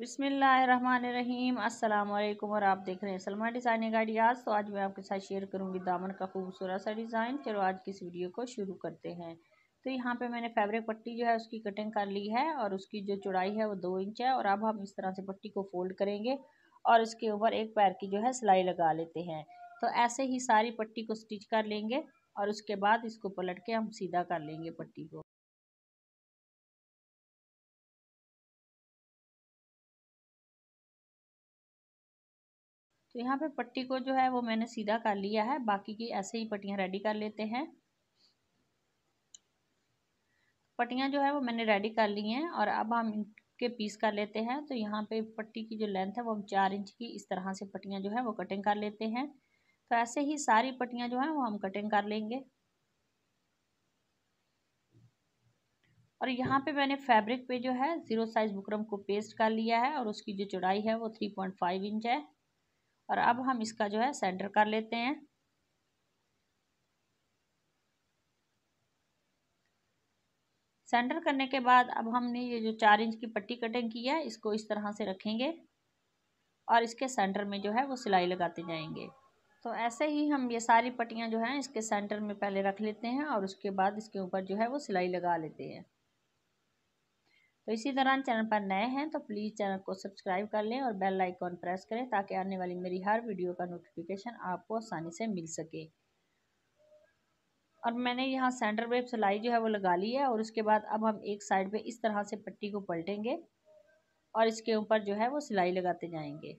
बिसमीम अल्लाम और आप देख रहे हैं सलमा डिज़ाइनिंग आइडियाज़ तो आज मैं आपके साथ शेयर करूंगी दामन का खूबसूरत सा डिज़ाइन चलो आज की इस वीडियो को शुरू करते हैं तो यहाँ पे मैंने फैब्रिक पट्टी जो है उसकी कटिंग कर ली है और उसकी जो चौड़ाई है वो दो इंच है और अब हम इस तरह से पट्टी को फोल्ड करेंगे और इसके ऊपर एक पैर की जो है सिलाई लगा लेते हैं तो ऐसे ही सारी पट्टी को स्टिच कर लेंगे और उसके बाद इसको पलट के हम सीधा कर लेंगे पट्टी को तो यहाँ पे पट्टी को जो है वो मैंने सीधा कर लिया है बाकी की ऐसे ही पट्टियाँ रेडी कर लेते हैं पट्टियाँ जो है वो मैंने रेडी कर ली हैं और अब हम इनके पीस कर लेते हैं तो यहाँ पे पट्टी की जो लेंथ है वो हम चार इंच की इस तरह से पट्टियाँ जो है वो कटिंग कर लेते हैं तो ऐसे ही सारी पट्टियाँ जो हैं वो हम कटिंग कर लेंगे और यहाँ पे मैंने फैब्रिक पे जो है ज़ीरो साइज़ बुकरम को पेस्ट कर लिया है और उसकी जो चौड़ाई है वो थ्री पॉइंट फाइव इंच है और अब हम इसका जो है सेंटर कर लेते हैं सेंटर करने के बाद अब हमने ये जो चार इंच की पट्टी कटिंग की है इसको इस तरह से रखेंगे और इसके सेंटर में जो है वो सिलाई लगाते जाएंगे तो ऐसे ही हम ये सारी पट्टियाँ जो हैं इसके सेंटर में पहले रख लेते हैं और उसके बाद इसके ऊपर जो है वो सिलाई लगा लेते हैं तो इसी दौरान चैनल पर नए हैं तो प्लीज़ चैनल को सब्सक्राइब कर लें और बेल आइकॉन प्रेस करें ताकि आने वाली मेरी हर वीडियो का नोटिफिकेशन आपको आसानी से मिल सके और मैंने यहाँ सेंटर वेब सिलाई जो है वो लगा ली है और उसके बाद अब हम एक साइड पे इस तरह से पट्टी को पलटेंगे और इसके ऊपर जो है वो सिलाई लगाते जाएंगे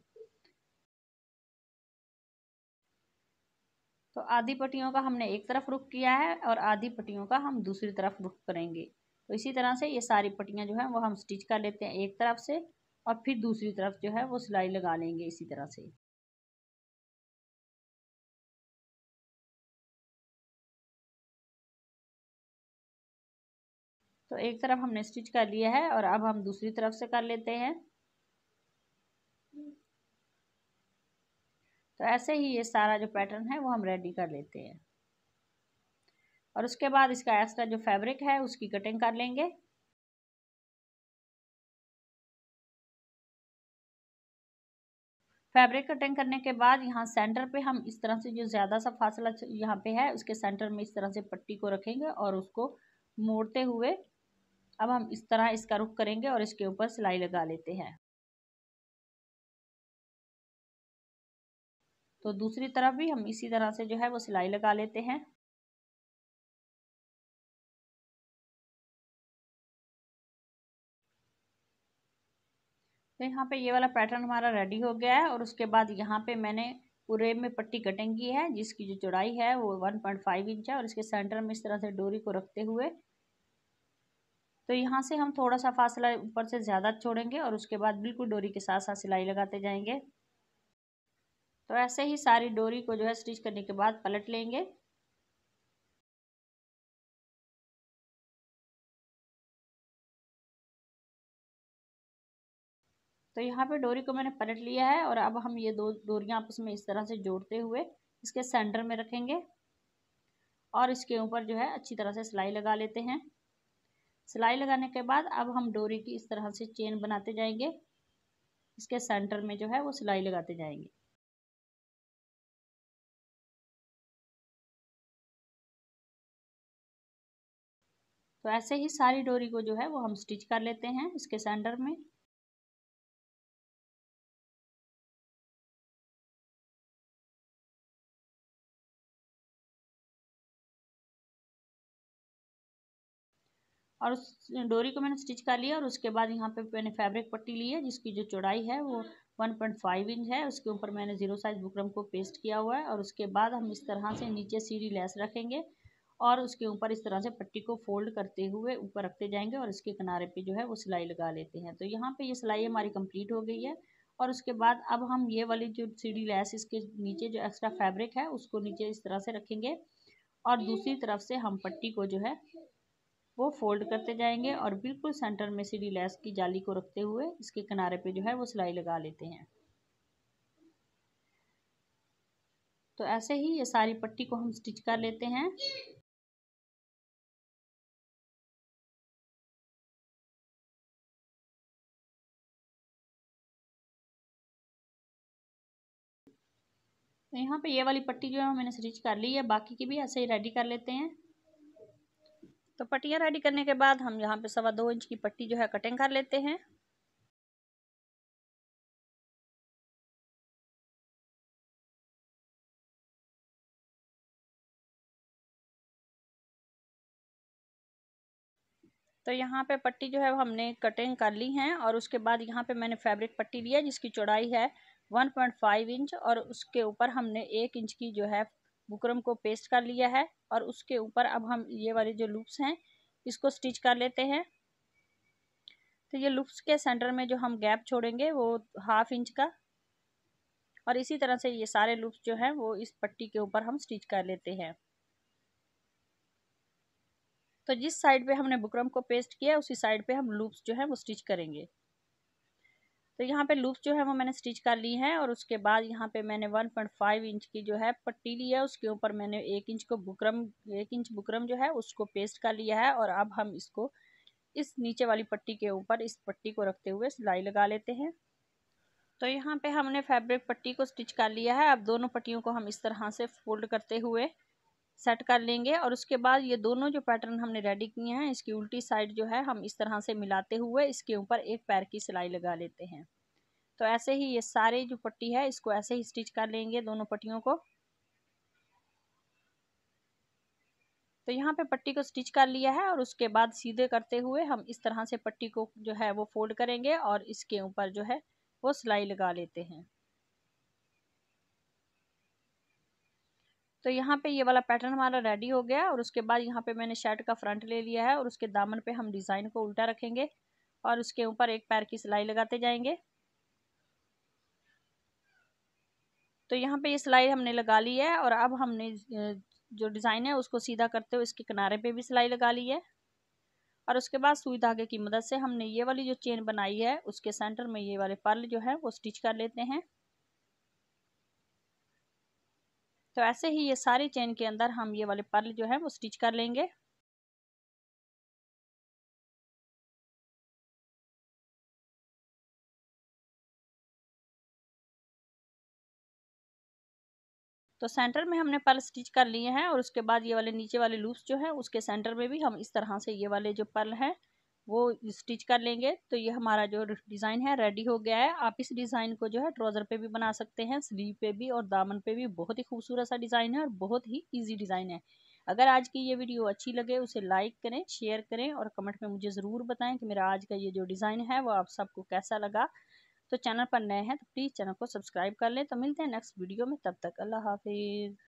तो आधी पट्टियों का हमने एक तरफ रुख किया है और आधी पट्टियों का हम दूसरी तरफ रुख करेंगे तो इसी तरह से ये सारी पट्टियाँ जो है वो हम स्टिच कर लेते हैं एक तरफ से और फिर दूसरी तरफ जो है वो सिलाई लगा लेंगे इसी तरह से तो एक तरफ हमने स्टिच कर लिया है और अब हम दूसरी तरफ से कर लेते हैं तो ऐसे ही ये सारा जो पैटर्न है वो हम रेडी कर लेते हैं और उसके बाद इसका एक्स्ट्रा जो फैब्रिक है उसकी कटिंग कर लेंगे फैब्रिक कटिंग करने के बाद यहाँ सेंटर पे हम इस तरह से जो ज़्यादा सा फासला यहाँ पे है उसके सेंटर में इस तरह से पट्टी को रखेंगे और उसको मोड़ते हुए अब हम इस तरह इसका रुख करेंगे और इसके ऊपर सिलाई लगा लेते हैं तो दूसरी तरफ भी हम इसी तरह से जो है वो सिलाई लगा लेते हैं तो यहाँ पे ये वाला पैटर्न हमारा रेडी हो गया है और उसके बाद यहाँ पे मैंने पूरे में पट्टी कटिंग की है जिसकी जो चौड़ाई है वो वन पॉइंट फाइव इंच है और इसके सेंटर में इस तरह से डोरी को रखते हुए तो यहाँ से हम थोड़ा सा फासला ऊपर से ज़्यादा छोड़ेंगे और उसके बाद बिल्कुल डोरी के साथ साथ सिलाई लगाते जाएंगे तो ऐसे ही सारी डोरी को जो है स्टिच करने के बाद पलट लेंगे तो यहाँ पे डोरी को मैंने पलट लिया है और अब हम ये दो डोरियाँ आपस में इस तरह से जोड़ते हुए इसके सेंटर में रखेंगे और इसके ऊपर जो है अच्छी तरह से सिलाई लगा लेते हैं सिलाई लगाने के बाद अब हम डोरी की इस तरह से चेन बनाते जाएंगे इसके सेंटर में जो है वो सिलाई लगाते जाएंगे तो ऐसे ही सारी डोरी को जो है वो हम स्टिच कर लेते हैं इसके सेंटर में और उस डोरी को मैंने स्टिच कर लिया और उसके बाद यहाँ पे मैंने फैब्रिक पट्टी ली है जिसकी जो चौड़ाई है वो वन पॉइंट फाइव इंच है उसके ऊपर मैंने ज़ीरो साइज़ बुकरम को पेस्ट किया हुआ है और उसके बाद हम इस तरह से नीचे सीढ़ी लेस रखेंगे और उसके ऊपर इस तरह से पट्टी को फोल्ड करते हुए ऊपर रखते जाएंगे और इसके किनारे पे जो है वो सिलाई लगा लेते हैं तो यहाँ पे ये सिलाई हमारी कंप्लीट हो गई है और उसके बाद अब हम ये वाली जो सीढ़ी लैस इसके नीचे जो एक्स्ट्रा फैब्रिक है उसको नीचे इस तरह से रखेंगे और दूसरी तरफ से हम पट्टी को जो है वो फोल्ड करते जाएंगे और बिल्कुल सेंटर में सीढ़ी लैस की जाली को रखते हुए इसके किनारे पे जो है वो सिलाई लगा लेते हैं तो ऐसे ही ये सारी पट्टी को हम स्टिच कर लेते हैं तो यहाँ पे ये वाली पट्टी जो है मैंने स्टिच कर ली है बाकी की भी ऐसे ही रेडी कर लेते हैं तो पट्टियाँ रेडी करने के बाद हम यहाँ पे सवा दो इंच की पट्टी जो है कटिंग कर लेते हैं तो यहाँ पे पट्टी जो है वो हमने कटिंग कर ली है और उसके बाद यहाँ पे मैंने फैब्रिक पट्टी लिया जिसकी चौड़ाई है 1.5 इंच और उसके ऊपर हमने एक इंच की जो है बुकरम को पेस्ट कर लिया है और उसके ऊपर अब हम ये वाले जो लूप्स हैं इसको स्टिच कर लेते हैं तो ये लूप्स के सेंटर में जो हम गैप छोड़ेंगे वो हाफ इंच का और इसी तरह से ये सारे लूप्स जो हैं वो इस पट्टी के ऊपर हम स्टिच कर लेते हैं तो जिस साइड पे हमने बुकरम को पेस्ट किया उसी साइड पे हम लूप्स जो है वो स्टिच करेंगे तो यहाँ पे लूप जो है वो मैंने स्टिच कर ली है और उसके बाद यहाँ पे मैंने 1.5 इंच की जो है पट्टी ली है उसके ऊपर मैंने एक इंच को बुकरम एक इंच बुकरम जो है उसको पेस्ट कर लिया है और अब हम इसको इस नीचे वाली पट्टी के ऊपर इस पट्टी को रखते हुए सिलाई लगा लेते हैं तो यहाँ पे हमने फैब्रिक पट्टी को स्टिच कर लिया है अब दोनों पट्टियों को हम इस तरह से फोल्ड करते हुए सेट कर लेंगे और उसके बाद ये दोनों जो पैटर्न हमने रेडी किए हैं इसकी उल्टी साइड जो है हम इस तरह से मिलाते हुए इसके ऊपर एक पैर की सिलाई लगा लेते हैं तो ऐसे ही ये सारे जो पट्टी है इसको ऐसे ही स्टिच कर लेंगे दोनों पट्टियों को तो यहाँ पे पट्टी को स्टिच कर लिया है और उसके बाद सीधे करते हुए हम इस तरह से पट्टी को जो है वो फोल्ड करेंगे और इसके ऊपर जो है वो सिलाई लगा लेते हैं तो यहाँ पे ये वाला पैटर्न हमारा रेडी हो गया और उसके बाद यहाँ पे मैंने शर्ट का फ्रंट ले लिया है और उसके दामन पे हम डिज़ाइन को उल्टा रखेंगे और उसके ऊपर एक पैर की सिलाई लगाते जाएंगे तो यहाँ पे ये सिलाई हमने लगा ली है और अब हमने जो डिज़ाइन है उसको सीधा करते हुए इसके किनारे पर भी सिलाई लगा ली है और उसके बाद सुई धागे की मदद से हमने ये वाली जो चेन बनाई है उसके सेंटर में ये वाले पर्ल जो है वो स्टिच कर लेते हैं तो ऐसे ही ये सारी चेन के अंदर हम ये वाले पर्ल जो है वो स्टिच कर लेंगे तो सेंटर में हमने पर्ल स्टिच कर लिए हैं और उसके बाद ये वाले नीचे वाले लूप्स जो है उसके सेंटर में भी हम इस तरह से ये वाले जो पर्ल हैं वो स्टिच कर लेंगे तो ये हमारा जो डिज़ाइन है रेडी हो गया है आप इस डिज़ाइन को जो है ट्राउज़र पे भी बना सकते हैं स्लीव पे भी और दामन पे भी बहुत ही खूबसूरत सा डिज़ाइन है और बहुत ही ईजी डिज़ाइन है अगर आज की ये वीडियो अच्छी लगे उसे लाइक करें शेयर करें और कमेंट में मुझे ज़रूर बताएं कि मेरा आज का ये जो डिज़ाइन है वो आप सबको कैसा लगा तो चैनल पर नए हैं तो प्लीज़ चैनल को सब्सक्राइब कर लें तो मिलते हैं नेक्स्ट वीडियो में तब तक अल्लाह हाफिज़